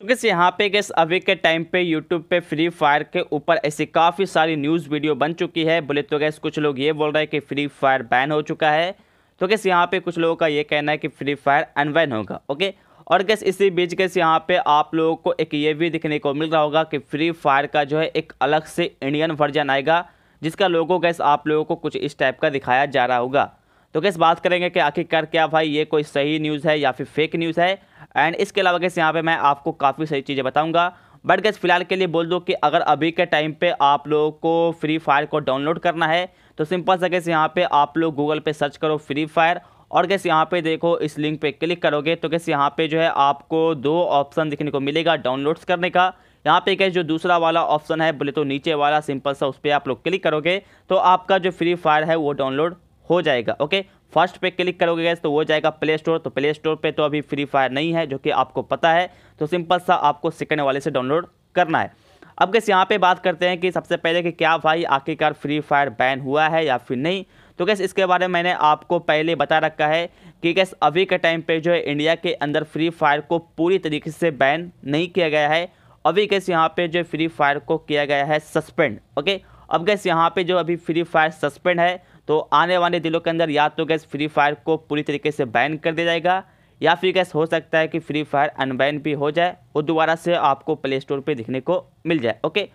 तो गैस यहाँ पे गैस अभी के टाइम पे यूट्यूब पे फ्री फायर के ऊपर ऐसी काफ़ी सारी न्यूज़ वीडियो बन चुकी है बोले तो गैस कुछ लोग ये बोल रहे हैं कि फ्री फायर बैन हो चुका है तो गैस यहाँ पे कुछ लोगों का ये कहना है कि फ्री फायर अनबैन होगा ओके और गैस इसी बीच गैस यहाँ पे आप लोगों को एक ये भी दिखने को मिल रहा होगा कि फ्री फायर का जो है एक अलग से इंडियन वर्जन आएगा जिसका लोगो गैस आप लोगों को कुछ इस टाइप का दिखाया जा रहा होगा तो गैस बात करेंगे कि आखिरकार क्या भाई ये कोई सही न्यूज़ है या फिर फेक न्यूज़ है एंड इसके अलावा कैसे यहाँ पे मैं आपको काफ़ी सारी चीज़ें बताऊँगा बट गैस फिलहाल के लिए बोल दो कि अगर अभी के टाइम पे आप लोगों को फ्री फायर को डाउनलोड करना है तो सिंपल सा कैसे यहाँ पे आप लोग गूगल पे सर्च करो फ्री फायर और कैसे यहाँ पे देखो इस लिंक पे क्लिक करोगे तो कैसे यहाँ पे जो है आपको दो ऑप्शन दिखने को मिलेगा डाउनलोड्स करने का यहाँ पे कैसे जो दूसरा वाला ऑप्शन है बोले तो नीचे वाला सिंपल सा उस पर आप लोग क्लिक करोगे तो आपका जो फ्री फायर है वो डाउनलोड हो जाएगा ओके फर्स्ट पे क्लिक करोगे गैस तो वो जाएगा प्ले स्टोर तो प्ले स्टोर पे तो अभी फ्री फायर नहीं है जो कि आपको पता है तो सिंपल सा आपको सेकेंड वाले से डाउनलोड करना है अब गैस यहाँ पे बात करते हैं कि सबसे पहले कि क्या भाई आखिरकार फ्री फायर बैन हुआ है या फिर नहीं तो गैस इसके बारे में मैंने आपको पहले बता रखा है कि गैस अभी के टाइम पर जो है इंडिया के अंदर फ्री फायर को पूरी तरीके से बैन नहीं किया गया है अभी गैस यहाँ पे जो फ्री फायर को किया गया है सस्पेंड ओके अब गैस यहाँ पे जो अभी फ्री फायर सस्पेंड है तो आने वाले दिनों के अंदर या तो गैस फ्री फायर को पूरी तरीके से बैन कर दिया जाएगा या फिर गैस हो सकता है कि फ्री फायर अनबैन भी हो जाए और दोबारा से आपको प्ले स्टोर पर दिखने को मिल जाए ओके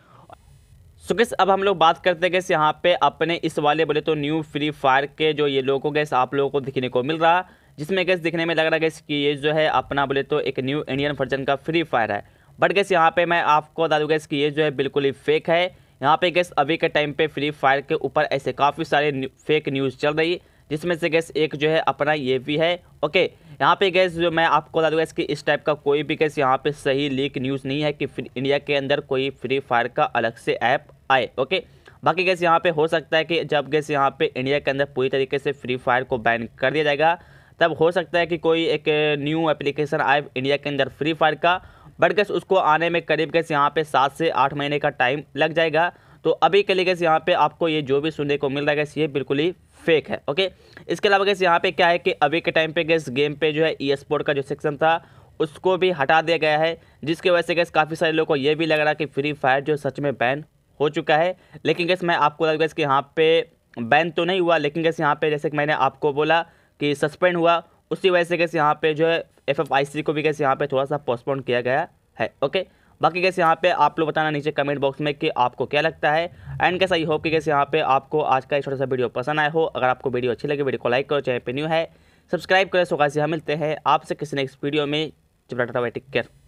सो गैस अब हम लोग बात करते हैं गैस यहाँ पे अपने इस वाले बोले तो न्यू फ्री फायर के जो ये लोगों गैस आप लोगों को दिखने को मिल रहा जिसमें गैस दिखने में लग रहा है गैस कि ये जो है अपना बोले तो एक न्यू इंडियन वर्जन का फ्री फायर है बट गैस यहाँ पे मैं आपको बता दूँ गैस कि ये जो है बिल्कुल ही फेक है यहाँ पे गैस अभी के टाइम पे फ्री फायर के ऊपर ऐसे काफ़ी सारे फेक न्यूज़ चल रही जिसमें से गैस एक जो है अपना ये भी है ओके यहाँ पे गैस जो मैं आपको बता दूँगा इसकी इस टाइप का कोई भी गैस यहाँ पे सही लीक न्यूज़ नहीं है कि इंडिया के अंदर कोई फ्री फायर का अलग से ऐप आए ओके बाकी गैस यहाँ पर हो सकता है कि जब गैस यहाँ पर इंडिया के अंदर पूरी तरीके से फ्री फायर को बैन कर दिया जाएगा तब हो सकता है कि कोई एक न्यू एप्लीकेशन आए इंडिया के अंदर फ्री फायर का बट गैस उसको आने में करीब गैस यहाँ पे सात से आठ महीने का टाइम लग जाएगा तो अभी के लिए गैस यहाँ पे आपको ये जो भी सुनने को मिल रहा है गैस ये बिल्कुल ही फेक है ओके इसके अलावा गैस यहाँ पे क्या है कि अभी के टाइम पे गैस गेम पे जो है ई स्पोर्ट का जो सेक्शन था उसको भी हटा दिया गया है जिसकी वजह से गैस काफ़ी सारे लोगों को ये भी लग रहा है कि फ्री फायर जो सच में बैन हो चुका है लेकिन गैस मैं आपको लग गैस कि यहाँ पर बैन तो नहीं हुआ लेकिन गैस यहाँ पर जैसे कि मैंने आपको बोला कि सस्पेंड हुआ उसी वजह से गैस यहाँ पे जो है एफ एफ आई सी को भी कैसे यहाँ पे थोड़ा सा पोस्टपोन किया गया है ओके बाकी कैसे यहाँ पे आप लोग बताना नीचे कमेंट बॉक्स में कि आपको क्या लगता है एंड कैसा ये होप कि कैसे यहाँ पे आपको आज का छोटा सा वीडियो पसंद आया हो अगर आपको वीडियो अच्छी लगे वीडियो को लाइक करो चाहे पे न्यू है सब्सक्राइब करें सो कैसे हम मिलते हैं आपसे किसी नेक्स्ट वीडियो में डाटा टेक केयर